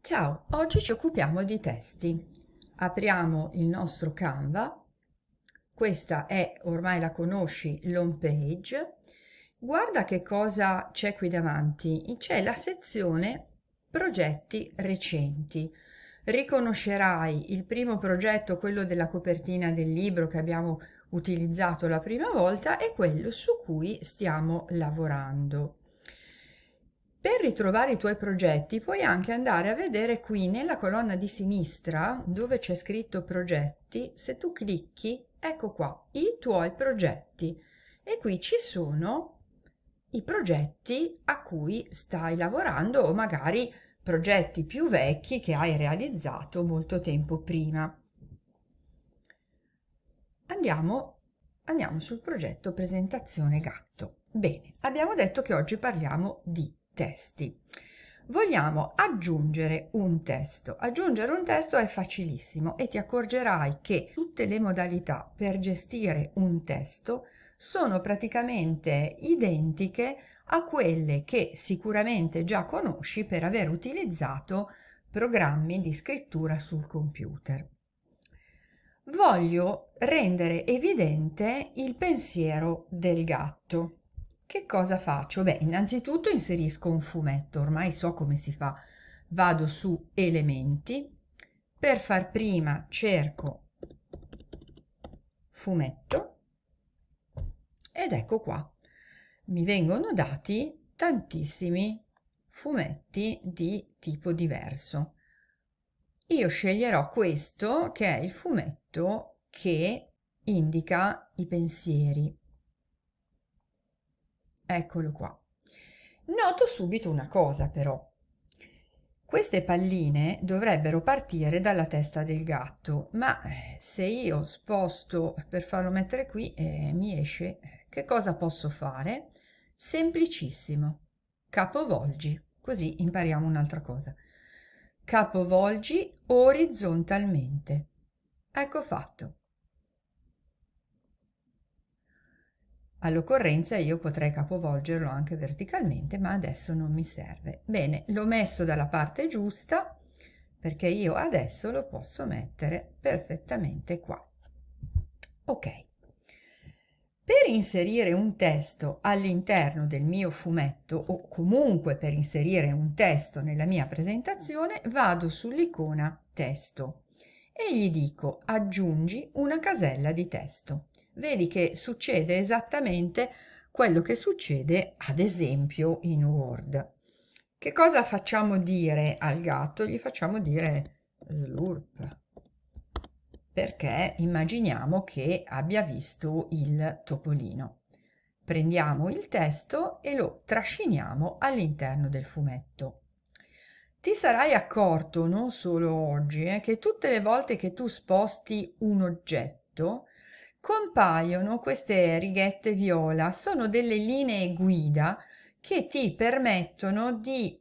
Ciao, oggi ci occupiamo di testi. Apriamo il nostro Canva, questa è, ormai la conosci, l'home page. Guarda che cosa c'è qui davanti, c'è la sezione progetti recenti. Riconoscerai il primo progetto, quello della copertina del libro che abbiamo utilizzato la prima volta e quello su cui stiamo lavorando. Per ritrovare i tuoi progetti puoi anche andare a vedere qui nella colonna di sinistra dove c'è scritto progetti, se tu clicchi ecco qua i tuoi progetti e qui ci sono i progetti a cui stai lavorando o magari progetti più vecchi che hai realizzato molto tempo prima. Andiamo, andiamo sul progetto presentazione gatto. Bene, abbiamo detto che oggi parliamo di testi. Vogliamo aggiungere un testo. Aggiungere un testo è facilissimo e ti accorgerai che tutte le modalità per gestire un testo sono praticamente identiche a quelle che sicuramente già conosci per aver utilizzato programmi di scrittura sul computer. Voglio rendere evidente il pensiero del gatto. Che cosa faccio? Beh, innanzitutto inserisco un fumetto, ormai so come si fa. Vado su elementi, per far prima cerco fumetto ed ecco qua. Mi vengono dati tantissimi fumetti di tipo diverso. Io sceglierò questo che è il fumetto che indica i pensieri Eccolo qua. Noto subito una cosa però. Queste palline dovrebbero partire dalla testa del gatto, ma eh, se io sposto per farlo mettere qui eh, mi esce, che cosa posso fare? Semplicissimo. Capovolgi, così impariamo un'altra cosa. Capovolgi orizzontalmente. Ecco fatto. All'occorrenza io potrei capovolgerlo anche verticalmente, ma adesso non mi serve. Bene, l'ho messo dalla parte giusta perché io adesso lo posso mettere perfettamente qua. Ok. Per inserire un testo all'interno del mio fumetto o comunque per inserire un testo nella mia presentazione vado sull'icona testo e gli dico aggiungi una casella di testo vedi che succede esattamente quello che succede ad esempio in Word. Che cosa facciamo dire al gatto? Gli facciamo dire slurp perché immaginiamo che abbia visto il topolino. Prendiamo il testo e lo trasciniamo all'interno del fumetto. Ti sarai accorto, non solo oggi, eh, che tutte le volte che tu sposti un oggetto, compaiono queste righette viola, sono delle linee guida che ti permettono di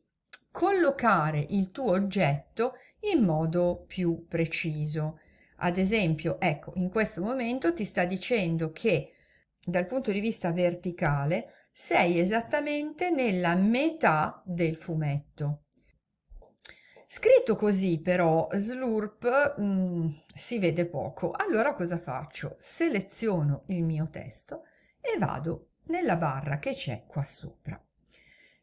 collocare il tuo oggetto in modo più preciso. Ad esempio, ecco, in questo momento ti sta dicendo che dal punto di vista verticale sei esattamente nella metà del fumetto. Scritto così però slurp mh, mm, si vede poco, allora cosa faccio? Seleziono il mio testo e vado nella barra che c'è qua sopra.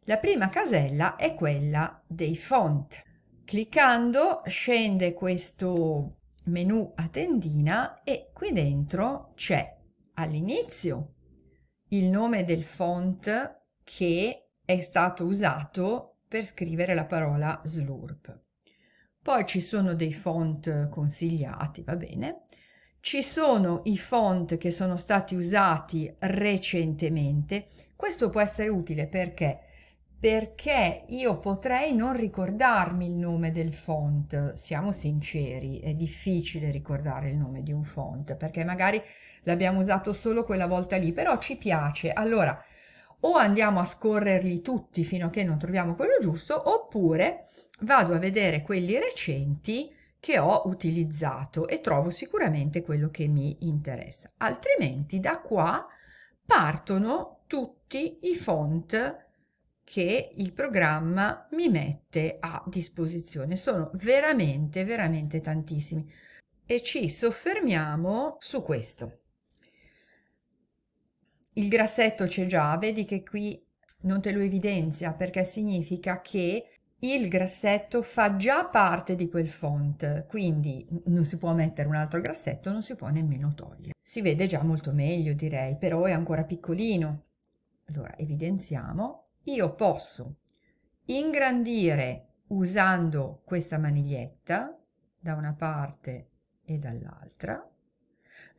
La prima casella è quella dei font. Cliccando scende questo menu a tendina e qui dentro c'è all'inizio il nome del font che è stato usato per scrivere la parola slurp. Poi ci sono dei font consigliati, va bene. Ci sono i font che sono stati usati recentemente. Questo può essere utile perché? Perché io potrei non ricordarmi il nome del font. Siamo sinceri, è difficile ricordare il nome di un font perché magari l'abbiamo usato solo quella volta lì, però ci piace. Allora, o andiamo a scorrerli tutti fino a che non troviamo quello giusto, oppure vado a vedere quelli recenti che ho utilizzato e trovo sicuramente quello che mi interessa. Altrimenti da qua partono tutti i font che il programma mi mette a disposizione. Sono veramente, veramente tantissimi. E ci soffermiamo su questo. Il grassetto c'è già, vedi che qui non te lo evidenzia perché significa che il grassetto fa già parte di quel font, quindi non si può mettere un altro grassetto, non si può nemmeno togliere. Si vede già molto meglio direi, però è ancora piccolino. Allora evidenziamo, io posso ingrandire usando questa maniglietta da una parte e dall'altra,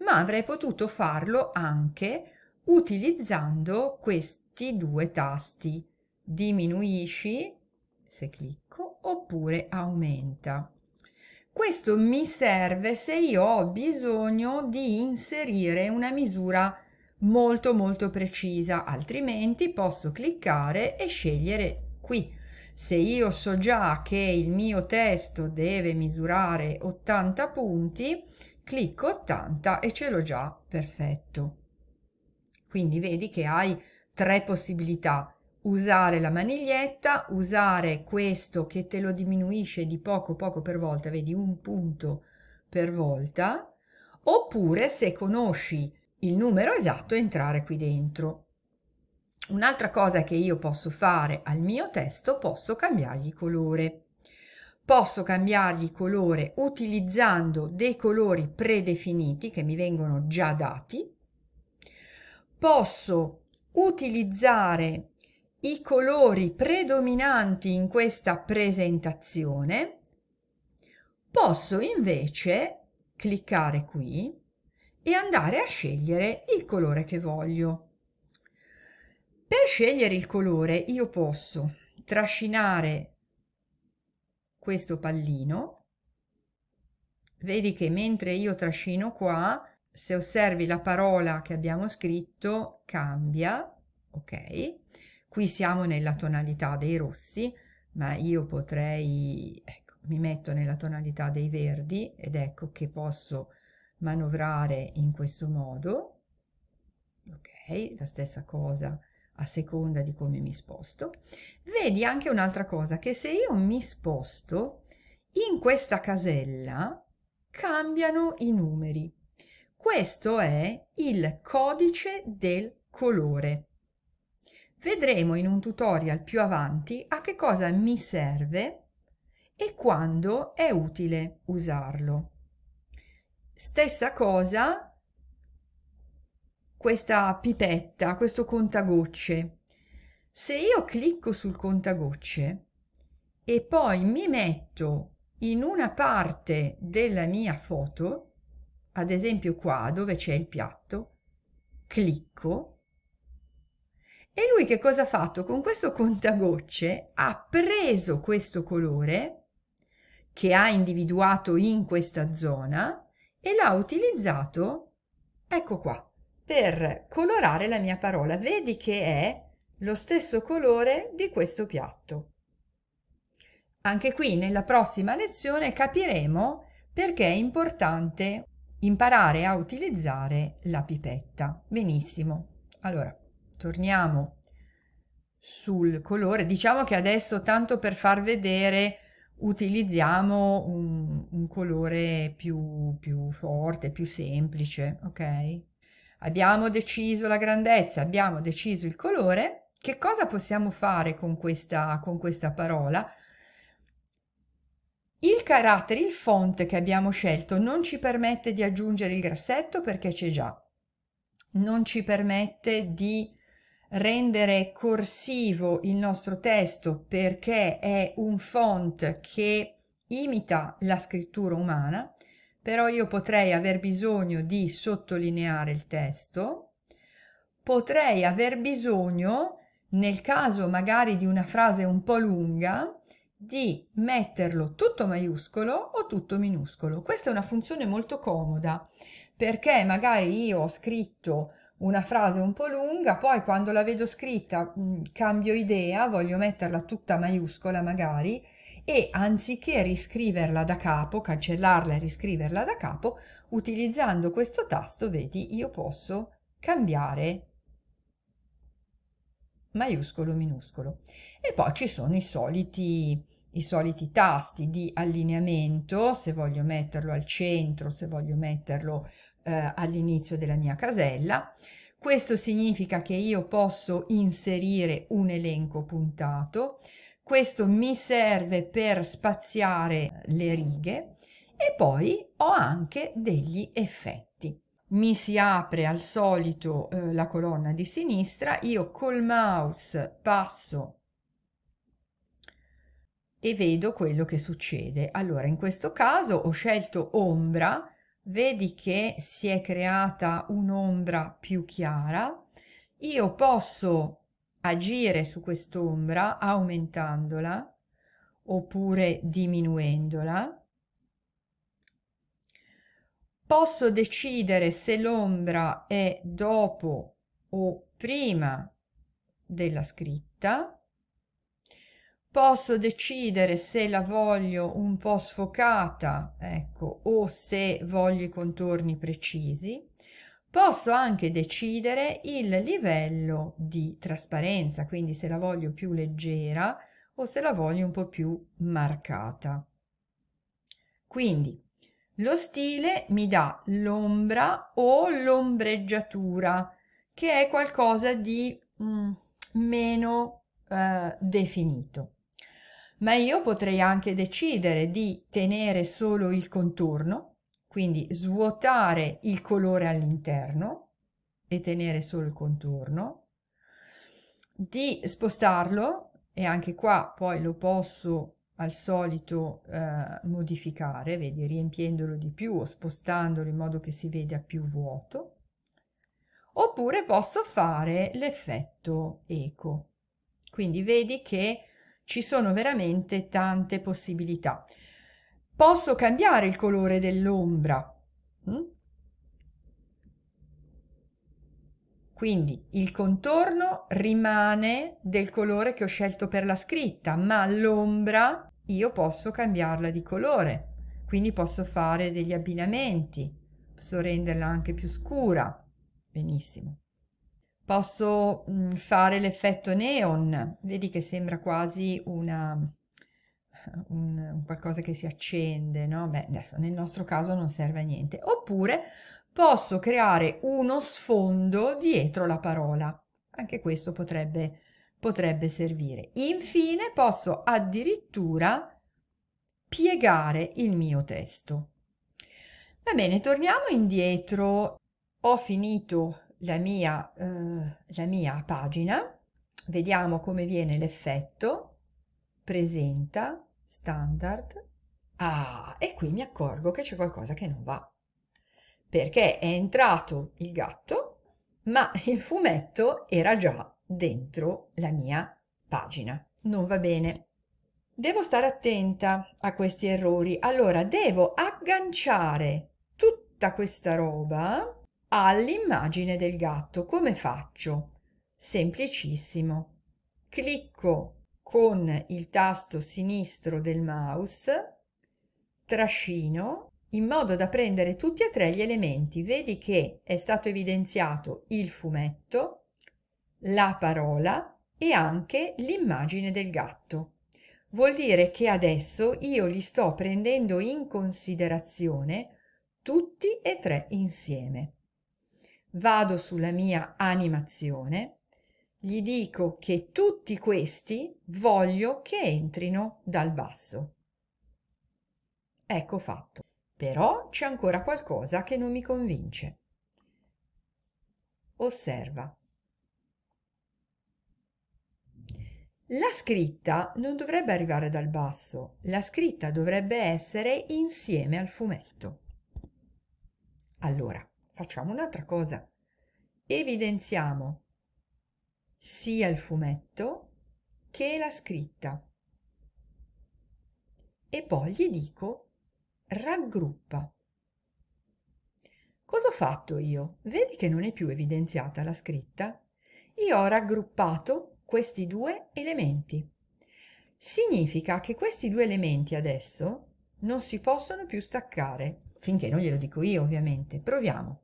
ma avrei potuto farlo anche utilizzando questi due tasti diminuisci se clicco oppure aumenta questo mi serve se io ho bisogno di inserire una misura molto molto precisa altrimenti posso cliccare e scegliere qui se io so già che il mio testo deve misurare 80 punti clicco 80 e ce l'ho già perfetto quindi vedi che hai tre possibilità, usare la maniglietta, usare questo che te lo diminuisce di poco poco per volta, vedi un punto per volta, oppure se conosci il numero esatto entrare qui dentro. Un'altra cosa che io posso fare al mio testo, posso cambiargli colore. Posso cambiargli colore utilizzando dei colori predefiniti che mi vengono già dati posso utilizzare i colori predominanti in questa presentazione, posso invece cliccare qui e andare a scegliere il colore che voglio. Per scegliere il colore io posso trascinare questo pallino, vedi che mentre io trascino qua se osservi la parola che abbiamo scritto cambia, ok? Qui siamo nella tonalità dei rossi, ma io potrei, ecco, mi metto nella tonalità dei verdi ed ecco che posso manovrare in questo modo, ok? La stessa cosa a seconda di come mi sposto. Vedi anche un'altra cosa, che se io mi sposto in questa casella cambiano i numeri questo è il codice del colore. Vedremo in un tutorial più avanti a che cosa mi serve e quando è utile usarlo. Stessa cosa questa pipetta, questo contagocce. Se io clicco sul contagocce e poi mi metto in una parte della mia foto, ad esempio qua dove c'è il piatto, clicco e lui che cosa ha fatto? Con questo contagocce ha preso questo colore che ha individuato in questa zona e l'ha utilizzato, ecco qua, per colorare la mia parola. Vedi che è lo stesso colore di questo piatto. Anche qui nella prossima lezione capiremo perché è importante imparare a utilizzare la pipetta. Benissimo. Allora, torniamo sul colore. Diciamo che adesso, tanto per far vedere, utilizziamo un, un colore più, più forte, più semplice, ok? Abbiamo deciso la grandezza, abbiamo deciso il colore. Che cosa possiamo fare con questa, con questa parola? Il carattere, il font che abbiamo scelto non ci permette di aggiungere il grassetto perché c'è già, non ci permette di rendere corsivo il nostro testo perché è un font che imita la scrittura umana, però io potrei aver bisogno di sottolineare il testo, potrei aver bisogno, nel caso magari di una frase un po' lunga, di metterlo tutto maiuscolo o tutto minuscolo. Questa è una funzione molto comoda perché magari io ho scritto una frase un po' lunga, poi quando la vedo scritta mh, mm, cambio idea, voglio metterla tutta maiuscola magari e anziché riscriverla da capo, cancellarla e riscriverla da capo, utilizzando questo tasto, vedi, io posso cambiare maiuscolo minuscolo. E poi ci sono i soliti, i soliti tasti di allineamento, se voglio metterlo al centro, se voglio metterlo eh, all'inizio della mia casella. Questo significa che io posso inserire un elenco puntato, questo mi serve per spaziare le righe e poi ho anche degli effetti mi si apre al solito eh, la colonna di sinistra, io col mouse passo e vedo quello che succede. Allora, in questo caso ho scelto ombra, vedi che si è creata un'ombra più chiara. Io posso agire su quest'ombra aumentandola oppure diminuendola posso decidere se l'ombra è dopo o prima della scritta, posso decidere se la voglio un po' sfocata, ecco, o se voglio i contorni precisi, posso anche decidere il livello di trasparenza, quindi se la voglio più leggera o se la voglio un po' più marcata. Quindi lo stile mi dà l'ombra o l'ombreggiatura, che è qualcosa di mm, meno eh, definito. Ma io potrei anche decidere di tenere solo il contorno, quindi svuotare il colore all'interno e tenere solo il contorno, di spostarlo e anche qua poi lo posso al solito eh, modificare, vedi, riempiendolo di più o spostandolo in modo che si veda più vuoto, oppure posso fare l'effetto eco. Quindi vedi che ci sono veramente tante possibilità. Posso cambiare il colore dell'ombra, hm? Quindi il contorno rimane del colore che ho scelto per la scritta, ma l'ombra io posso cambiarla di colore. Quindi posso fare degli abbinamenti, posso renderla anche più scura. Benissimo. Posso mm, fare l'effetto neon, vedi che sembra quasi una, un, un, qualcosa che si accende, no? Beh, adesso nel nostro caso non serve a niente. Oppure posso creare uno sfondo dietro la parola. Anche questo potrebbe, potrebbe servire. Infine posso addirittura piegare il mio testo. Va bene, torniamo indietro. Ho finito la mia, eh, la mia pagina. Vediamo come viene l'effetto. Presenta, standard. Ah, e qui mi accorgo che c'è qualcosa che non va perché è entrato il gatto, ma il fumetto era già dentro la mia pagina. Non va bene. Devo stare attenta a questi errori. Allora, devo agganciare tutta questa roba all'immagine del gatto. Come faccio? Semplicissimo. Clicco con il tasto sinistro del mouse, trascino in modo da prendere tutti e tre gli elementi. Vedi che è stato evidenziato il fumetto, la parola e anche l'immagine del gatto. Vuol dire che adesso io li sto prendendo in considerazione tutti e tre insieme. Vado sulla mia animazione, gli dico che tutti questi voglio che entrino dal basso. Ecco fatto però c'è ancora qualcosa che non mi convince osserva la scritta non dovrebbe arrivare dal basso la scritta dovrebbe essere insieme al fumetto allora facciamo un'altra cosa evidenziamo sia il fumetto che la scritta e poi gli dico raggruppa cosa ho fatto io vedi che non è più evidenziata la scritta io ho raggruppato questi due elementi significa che questi due elementi adesso non si possono più staccare finché non glielo dico io ovviamente proviamo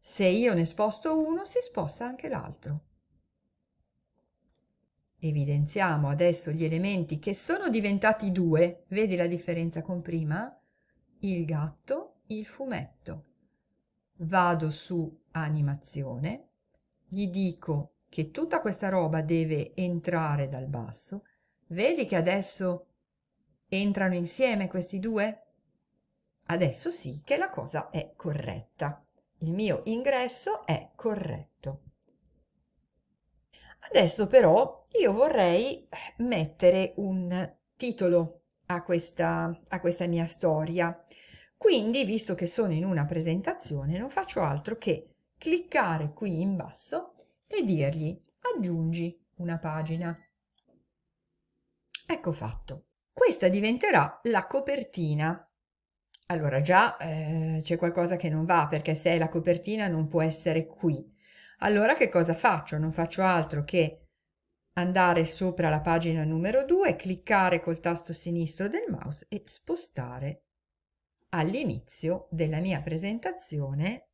se io ne sposto uno si sposta anche l'altro Evidenziamo adesso gli elementi che sono diventati due, vedi la differenza con prima? Il gatto, il fumetto. Vado su animazione, gli dico che tutta questa roba deve entrare dal basso. Vedi che adesso entrano insieme questi due? Adesso sì che la cosa è corretta. Il mio ingresso è corretto. Adesso però io vorrei eh, mettere un titolo a questa, a questa mia storia. Quindi, visto che sono in una presentazione, non faccio altro che cliccare qui in basso e dirgli aggiungi una pagina. Ecco fatto. Questa diventerà la copertina. Allora già eh, c'è qualcosa che non va perché se è la copertina non può essere qui. Allora che cosa faccio? Non faccio altro che andare sopra la pagina numero 2, cliccare col tasto sinistro del mouse e spostare all'inizio della mia presentazione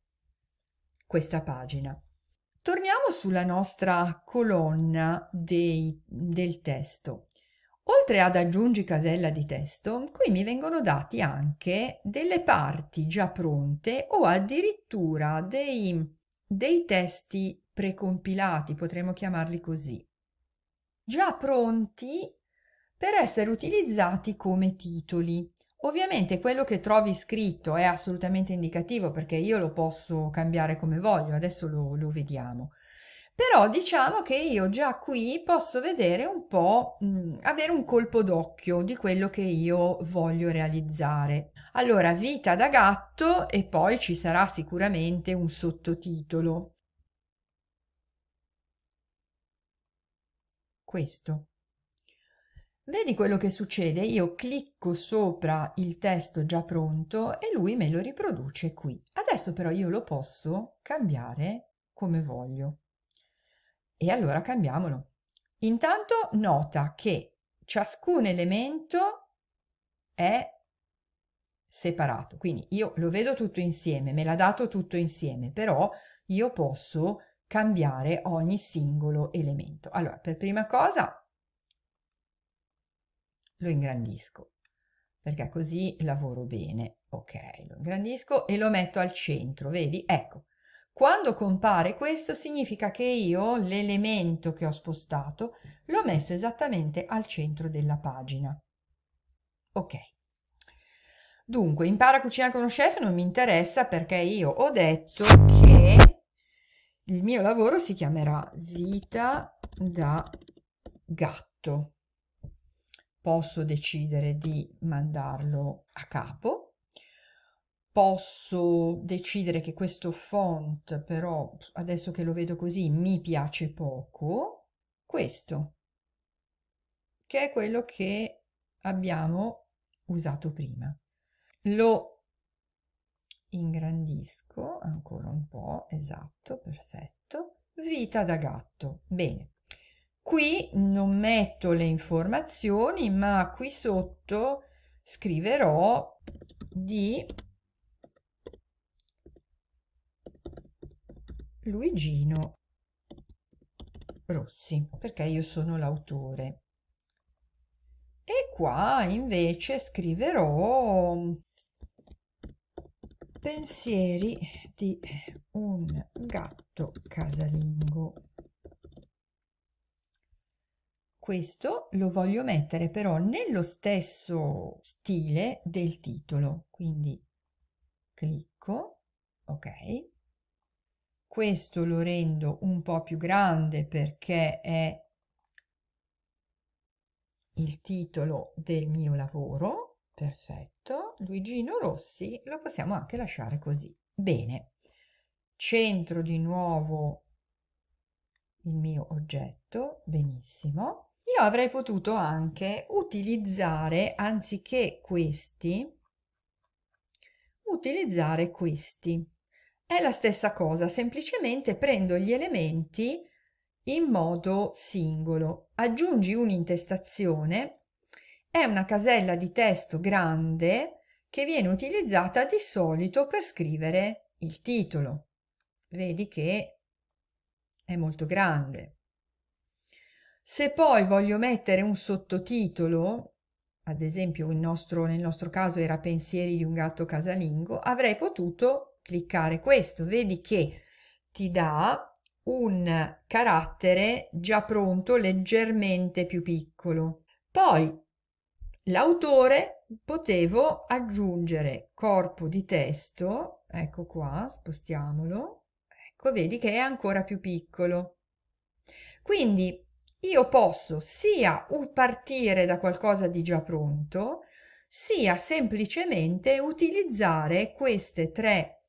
questa pagina. Torniamo sulla nostra colonna dei, del testo. Oltre ad aggiungi casella di testo, qui mi vengono dati anche delle parti già pronte o addirittura dei, dei testi precompilati, potremmo chiamarli così già pronti per essere utilizzati come titoli. Ovviamente quello che trovi scritto è assolutamente indicativo perché io lo posso cambiare come voglio, adesso lo, lo vediamo. Però diciamo che io già qui posso vedere un po', mh, avere un colpo d'occhio di quello che io voglio realizzare. Allora, vita da gatto e poi ci sarà sicuramente un sottotitolo. questo. Vedi quello che succede? Io clicco sopra il testo già pronto e lui me lo riproduce qui. Adesso però io lo posso cambiare come voglio. E allora cambiamolo. Intanto nota che ciascun elemento è separato, quindi io lo vedo tutto insieme, me l'ha dato tutto insieme, però io posso cambiare ogni singolo elemento. Allora, per prima cosa lo ingrandisco, perché così lavoro bene. Ok, lo ingrandisco e lo metto al centro, vedi? Ecco, quando compare questo significa che io l'elemento che ho spostato l'ho messo esattamente al centro della pagina. Ok. Dunque, impara a cucinare con uno chef non mi interessa perché io ho detto che il mio lavoro si chiamerà vita da gatto. Posso decidere di mandarlo a capo, posso decidere che questo font però adesso che lo vedo così mi piace poco, questo che è quello che abbiamo usato prima. Lo ingrandisco ancora un po', esatto, perfetto, vita da gatto, bene. Qui non metto le informazioni, ma qui sotto scriverò di Luigino Rossi, perché io sono l'autore. E qua invece scriverò pensieri di un gatto casalingo questo lo voglio mettere però nello stesso stile del titolo quindi clicco ok questo lo rendo un po più grande perché è il titolo del mio lavoro Perfetto, Luigino Rossi lo possiamo anche lasciare così. Bene, centro di nuovo il mio oggetto, benissimo. Io avrei potuto anche utilizzare, anziché questi, utilizzare questi. È la stessa cosa, semplicemente prendo gli elementi in modo singolo, aggiungi un'intestazione è una casella di testo grande che viene utilizzata di solito per scrivere il titolo. Vedi che è molto grande. Se poi voglio mettere un sottotitolo, ad esempio nostro, nel nostro caso era Pensieri di un gatto casalingo, avrei potuto cliccare questo. Vedi che ti dà un carattere già pronto leggermente più piccolo. Poi L'autore potevo aggiungere corpo di testo, ecco qua, spostiamolo, ecco vedi che è ancora più piccolo. Quindi io posso sia partire da qualcosa di già pronto, sia semplicemente utilizzare queste tre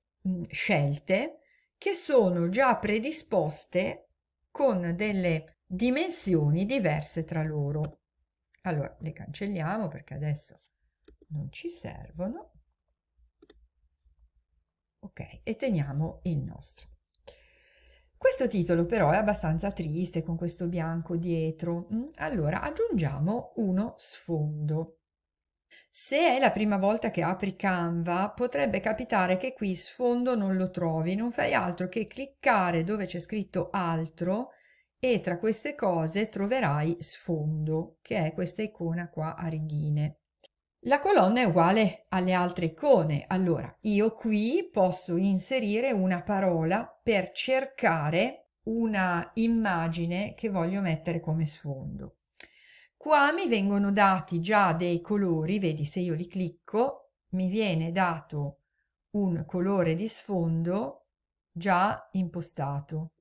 scelte che sono già predisposte con delle dimensioni diverse tra loro. Allora, le cancelliamo perché adesso non ci servono. Ok, e teniamo il nostro. Questo titolo però è abbastanza triste con questo bianco dietro. Mm? Allora, aggiungiamo uno sfondo. Se è la prima volta che apri Canva, potrebbe capitare che qui sfondo non lo trovi, non fai altro che cliccare dove c'è scritto altro e tra queste cose troverai sfondo, che è questa icona qua a righine. La colonna è uguale alle altre icone, allora io qui posso inserire una parola per cercare una immagine che voglio mettere come sfondo. Qua mi vengono dati già dei colori, vedi se io li clicco, mi viene dato un colore di sfondo già impostato.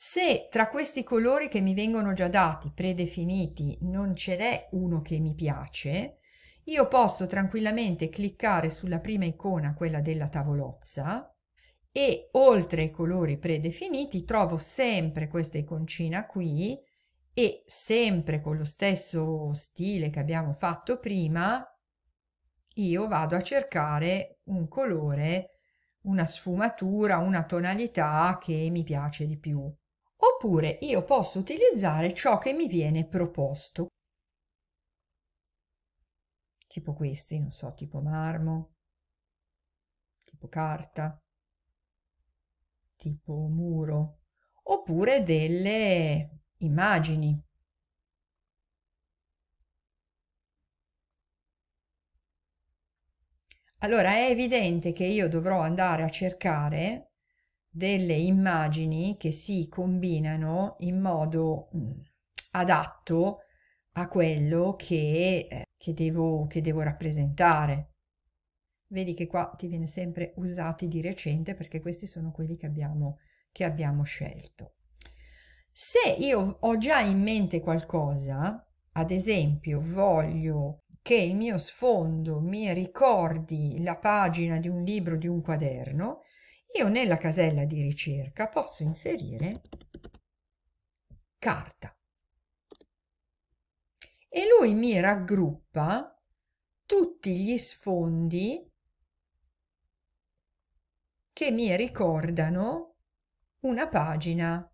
Se tra questi colori che mi vengono già dati, predefiniti, non ce n'è uno che mi piace, io posso tranquillamente cliccare sulla prima icona, quella della tavolozza, e oltre ai colori predefiniti trovo sempre questa iconcina qui e sempre con lo stesso stile che abbiamo fatto prima, io vado a cercare un colore, una sfumatura, una tonalità che mi piace di più oppure io posso utilizzare ciò che mi viene proposto. Tipo questi, non so, tipo marmo, tipo carta, tipo muro, oppure delle immagini. Allora è evidente che io dovrò andare a cercare delle immagini che si combinano in modo adatto a quello che, eh, che, devo, che devo rappresentare. Vedi che qua ti viene sempre usati di recente perché questi sono quelli che abbiamo, che abbiamo scelto. Se io ho già in mente qualcosa, ad esempio voglio che il mio sfondo mi ricordi la pagina di un libro, di un quaderno, io nella casella di ricerca posso inserire carta. E lui mi raggruppa tutti gli sfondi che mi ricordano una pagina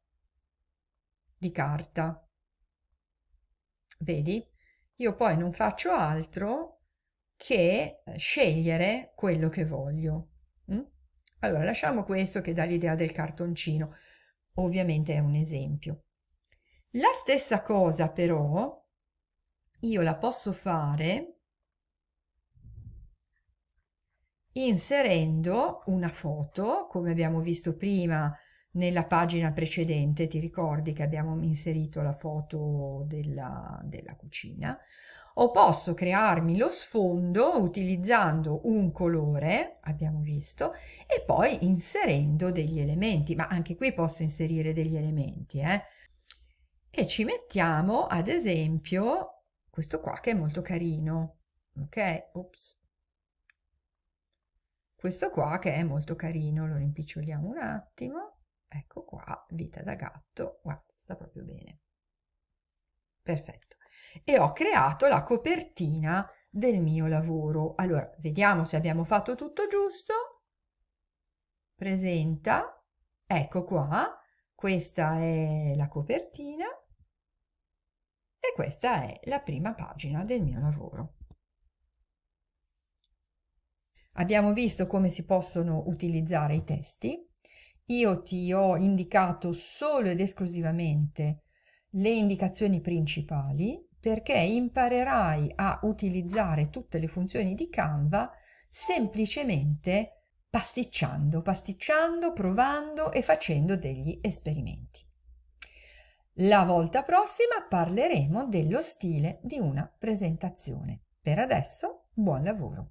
di carta. Vedi? Io poi non faccio altro che eh, scegliere quello che voglio. Allora lasciamo questo che dà l'idea del cartoncino, ovviamente è un esempio. La stessa cosa però io la posso fare inserendo una foto, come abbiamo visto prima nella pagina precedente, ti ricordi che abbiamo inserito la foto della, della cucina, o posso crearmi lo sfondo utilizzando un colore, abbiamo visto, e poi inserendo degli elementi, ma anche qui posso inserire degli elementi. Eh? E ci mettiamo ad esempio questo qua che è molto carino, ok? Ops. Questo qua che è molto carino, lo rimpiccioliamo un attimo, ecco qua, vita da gatto, guarda, sta proprio bene. Perfetto e ho creato la copertina del mio lavoro. Allora, vediamo se abbiamo fatto tutto giusto. Presenta, ecco qua, questa è la copertina e questa è la prima pagina del mio lavoro. Abbiamo visto come si possono utilizzare i testi. Io ti ho indicato solo ed esclusivamente le indicazioni principali perché imparerai a utilizzare tutte le funzioni di Canva semplicemente pasticciando, pasticciando, provando e facendo degli esperimenti. La volta prossima parleremo dello stile di una presentazione. Per adesso, buon lavoro!